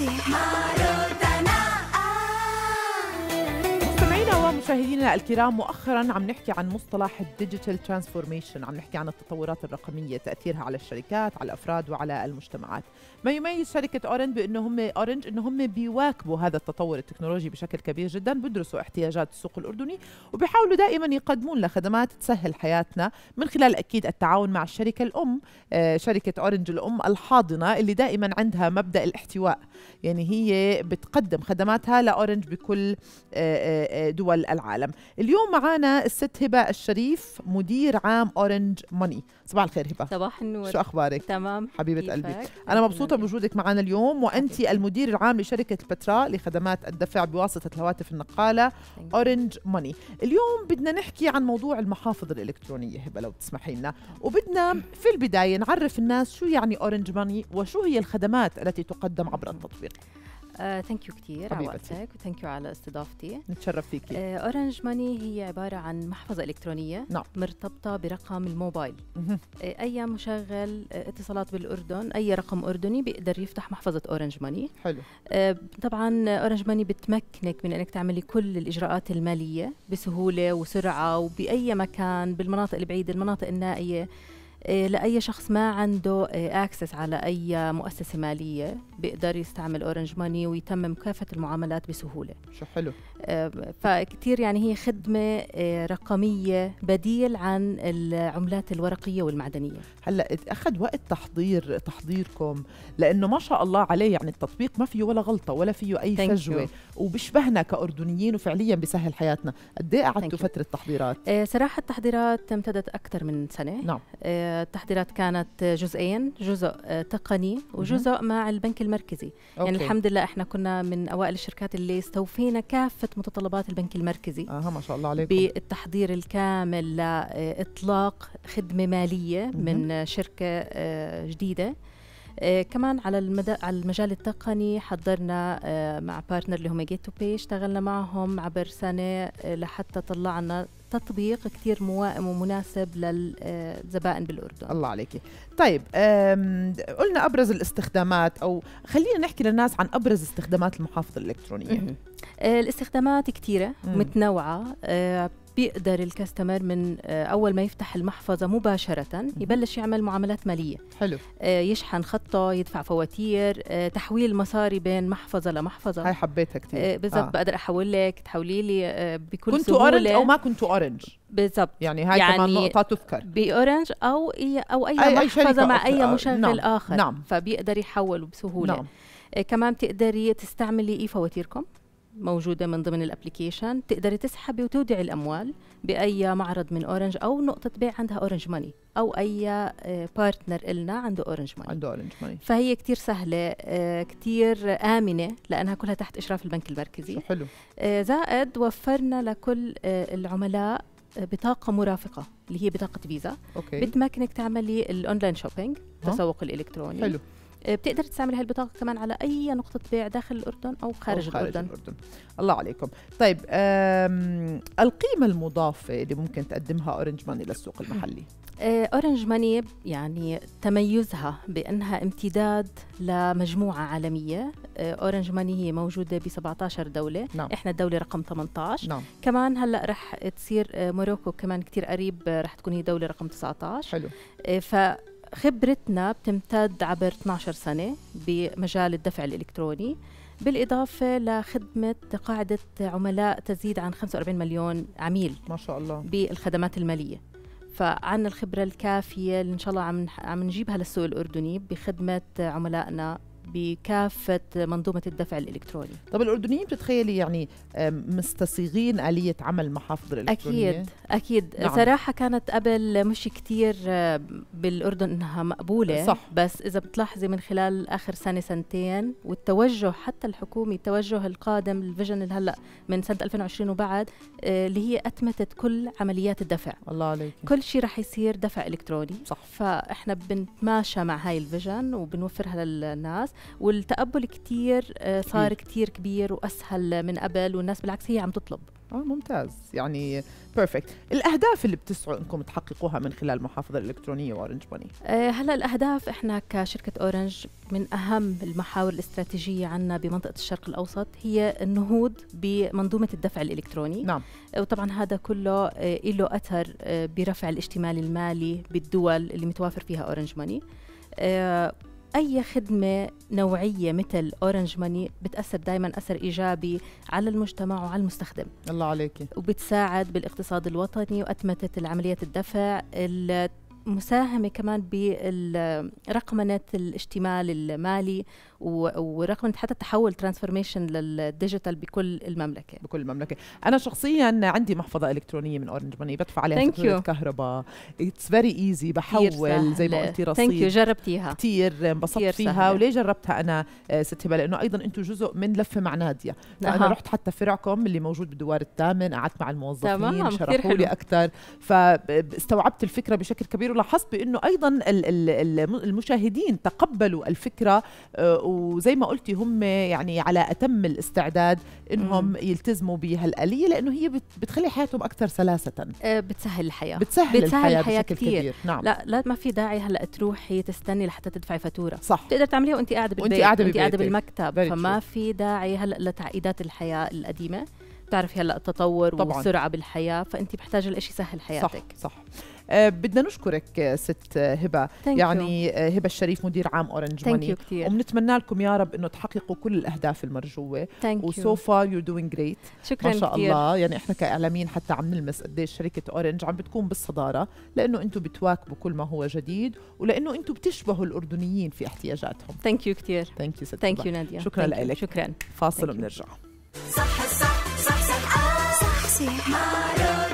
see. مشاهدينا الكرام مؤخرا عم نحكي عن مصطلح الديجيتال ترانسفورميشن عم نحكي عن التطورات الرقميه تاثيرها على الشركات على الافراد وعلى المجتمعات ما يميز شركه اورنج بانه هم اورنج انه هم بيواكبوا هذا التطور التكنولوجي بشكل كبير جدا بيدرسوا احتياجات السوق الاردني وبيحاولوا دائما يقدمون لخدمات تسهل حياتنا من خلال اكيد التعاون مع الشركه الام آه، شركه اورنج الام الحاضنه اللي دائما عندها مبدا الاحتواء يعني هي بتقدم خدماتها لاورنج بكل آه، آه، دول العالم اليوم معنا الست هبه الشريف مدير عام اورنج ماني صباح الخير هبه صباح النور شو اخبارك تمام حبيبه قلبي انا مبسوطه بوجودك معنا اليوم وانت المدير العام لشركه بترا لخدمات الدفع بواسطه الهواتف النقاله اورنج ماني اليوم بدنا نحكي عن موضوع المحافظ الالكترونيه هبه لو تسمحي لنا وبدنا في البدايه نعرف الناس شو يعني اورنج ماني وشو هي الخدمات التي تقدم عبر التطبيق ثانك يو كثير على وقتك وثانك يو على استضافتي نتشرف فيكي اورنج uh, ماني هي عباره عن محفظه الكترونيه نعم. مرتبطه برقم الموبايل uh, اي مشغل uh, اتصالات بالاردن اي رقم اردني بيقدر يفتح محفظه اورنج ماني حلو uh, طبعا اورنج ماني بتمكنك من انك تعملي كل الاجراءات الماليه بسهوله وسرعه وباي مكان بالمناطق البعيده المناطق النائيه آه، لاي شخص ما عنده اكسس آه، على اي مؤسسه ماليه بيقدر يستعمل اورنج ماني ويتمم كافه المعاملات بسهوله شو حلو آه، فكتير يعني هي خدمه رقميه بديل عن العملات الورقيه والمعدنيه هلا اخذ وقت تحضير تحضيركم لانه ما شاء الله عليه يعني التطبيق ما فيه ولا غلطه ولا فيه اي فجوه وبشبهنا كاردنيين وفعليا بيسهل حياتنا قد ايه قعدتوا فتره تحضيرات صراحه التحضيرات امتدت اكثر من سنه نعم التحضيرات كانت جزئين جزء آه، تقني وجزء مع البنك المركزي يعني أوكي. يعني الحمد لله احنا كنا من اوائل الشركات اللي استوفينا كافه متطلبات البنك المركزي اها ما شاء الله عليكم بالتحضير الكامل لاطلاق خدمه ماليه من شركه آه، جديده آه كمان على المدى على المجال التقني حضرنا آه مع بارتنر اللي هم جيت تو بي اشتغلنا معهم عبر سنه آه لحتى طلعنا تطبيق كثير موائم ومناسب للزبائن بالاردن الله عليكي طيب قلنا ابرز الاستخدامات او خلينا نحكي للناس عن ابرز استخدامات المحافظه الالكترونيه الاستخدامات كثيره متنوعه أه، بيقدر الكاستمر من آه، اول ما يفتح المحفظه مباشره يبلش يعمل معاملات ماليه حلو آه، يشحن خطه يدفع فواتير آه، تحويل مصاري بين محفظه لمحفظه هاي حبيتها كثير بالضبط آه. بقدر احول لك تحولي لي بكل كنت سهوله اورنج او ما كنت اورنج بالضبط يعني هاي يعني كمان نقطه تذكر باورنج او اي او اي, أي محفظه أي مع اي مشغل نعم. اخر نعم. فبيقدر يحول بسهوله نعم. كمان بتقدري تستعملي اي فواتيركم موجوده من ضمن الابلكيشن تقدري تسحبي وتودعي الاموال باي معرض من اورنج او نقطه بيع عندها اورنج ماني او اي بارتنر آه، إلنا عنده اورنج ماني عنده اورنج ماني فهي كتير سهله آه، كتير امنه لانها كلها تحت اشراف البنك المركزي حلو آه، زائد وفرنا لكل العملاء بطاقة مرافقة اللي هي بطاقة فيزا أوكي. بتمكنك تعملي الأونلاين شوبينج التسوق الإلكتروني حلو آه، بتقدر تستعمل هالبطاقه كمان على اي نقطه بيع داخل الاردن او خارج, أو خارج الأردن. الاردن الله عليكم طيب القيمه المضافه اللي ممكن تقدمها اورنج ماني للسوق المحلي اورنج آه، ماني يعني تميزها بانها امتداد لمجموعه عالميه اورنج آه، ماني هي موجوده ب 17 دوله نعم. احنا الدوله رقم 18 نعم. كمان هلا رح تصير موروكو كمان كتير قريب رح تكون هي دوله رقم 19 حلو ف خبرتنا بتمتد عبر 12 سنة بمجال الدفع الإلكتروني بالإضافة لخدمة قاعدة عملاء تزيد عن 45 مليون عميل ما شاء الله بالخدمات المالية فعنا الخبرة الكافية اللي إن شاء الله عم, عم نجيبها للسوق الأردني بخدمة عملائنا بكافة منظومة الدفع الإلكتروني طب الأردنيين بتتخيلي يعني مستصيغين آلية عمل محافظ الإلكترونية؟ أكيد أكيد نعم. صراحة كانت قبل مش كتير آه، بالأردن إنها مقبولة صح. بس إذا بتلاحظي من خلال آخر سنة سنتين والتوجه حتى الحكومي التوجه القادم الفيجن اللي هلأ من سنة 2020 وبعد آه، اللي هي أتمتت كل عمليات الدفع الله عليك كل شيء رح يصير دفع إلكتروني صح فإحنا بنتماشى مع هاي الفيجن وبنوفرها للناس الناس والتقبل كتير آه، صار كتير كبير واسهل من قبل والناس بالعكس هي عم تطلب اه ممتاز يعني بيرفكت الاهداف اللي بتسعوا انكم تحققوها من خلال المحافظه الالكترونيه اورنج ماني أه هلا الاهداف احنا كشركه اورنج من اهم المحاور الاستراتيجيه عندنا بمنطقه الشرق الاوسط هي النهوض بمنظومه الدفع الالكتروني نعم وطبعا هذا كله آه، له اثر آه، برفع الاجتمالي المالي بالدول اللي متوافر فيها اورنج ماني أي خدمة نوعية مثل أورنج ماني بتأثر دائما أثر إيجابي على المجتمع وعلى المستخدم الله عليك وبتساعد بالاقتصاد الوطني وأتمتت عملية الدفع المساهمه كمان برقمنة الاشتمال المالي ورقم حتى تحول ترانسفورميشن للديجيتال بكل المملكه بكل المملكه انا شخصيا عندي محفظه الكترونيه من اورنج ماني بدفع عليها فاتوره كهرباء اتس فيري ايزي بحول زي ما قلتي رصيد ثانك يو جربتيها كثير انبسطت فيها وليه جربتها انا آه، ست هبه لانه ايضا انتم جزء من لفه مع ناديه فانا رحت حتى فرعكم اللي موجود بالدوار الثامن قعدت مع الموظفين شرحوا لي اكثر فاستوعبت الفكره بشكل كبير ولاحظت بانه ايضا المشاهدين تقبلوا الفكره آه، وزي ما قلتي هم يعني على اتم الاستعداد انهم مم. يلتزموا بهالآلية لانه هي بتخلي حياتهم اكثر سلاسة آه، بتسهل الحياة بتسهل, بتسهل الحياة, الحياة بشكل كتير. كبير نعم لا لا ما في داعي هلا تروحي تستني لحتى تدفعي فاتورة صح بتقدر تعمليها وانت قاعدة بالبيت وانت قاعدة, وانت قاعدة بالمكتب فما في داعي هلا لتعقيدات الحياة القديمة بتعرفي هلا التطور طبعاً. والسرعه بالحياه فانت محتاجه لشيء يسهل حياتك صح صح بدنا نشكرك ست هبه يعني هبه الشريف مدير عام اورنج ماني وبنتمنى لكم يا رب انه تحققوا كل الاهداف المرجوه وسو فار يو دوينج جريت شكرا ما شاء كتير. الله يعني احنا كاعلاميين حتى عم نلمس قديش شركه اورنج عم بتكون بالصداره لانه انتم بتواكبوا كل ما هو جديد ولانه انتم بتشبهوا الاردنيين في احتياجاتهم ثانك يو كثير ثانك يو ست ثانك يو ناديه شكرا لك شكرا فاصل وبنرجع صح صح صح صح صح صح مع